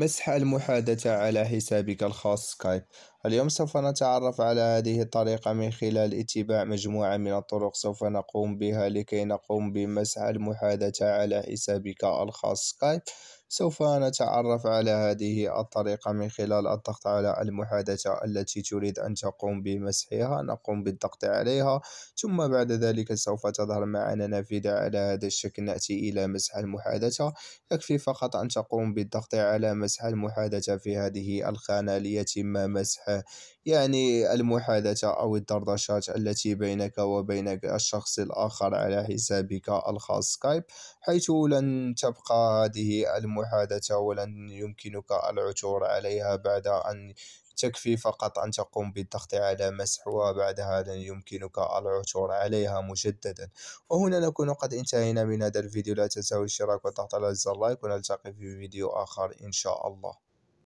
مسح المحادثة على حسابك الخاص سكايب اليوم سوف نتعرف على هذه الطريقة من خلال اتباع مجموعة من الطرق سوف نقوم بها لكي نقوم بمسح المحادثة على حسابك الخاص سكايب سوف نتعرف على هذه الطريقة من خلال الضغط على المحادثة التي تريد أن تقوم بمسحها نقوم بالضغط عليها ثم بعد ذلك سوف تظهر معنا نافذة على هذا الشكل نأتي إلى مسح المحادثة يكفي فقط أن تقوم بالضغط على مسح المحادثة في هذه الخانة ليتم مسح يعني المحادثة أو الدردشات التي بينك وبين الشخص الآخر على حسابك الخاص سكايب حيث لن تبقى هذه المحادثة ولن يمكنك العثور عليها بعد أن تكفي فقط أن تقوم بالضغط على مسح وبعد هذا يمكنك العثور عليها مجددا وهنا نكون قد انتهينا من هذا الفيديو لا تنسوا الاشتراك والضغط على زر لايك ونلتقي في فيديو آخر إن شاء الله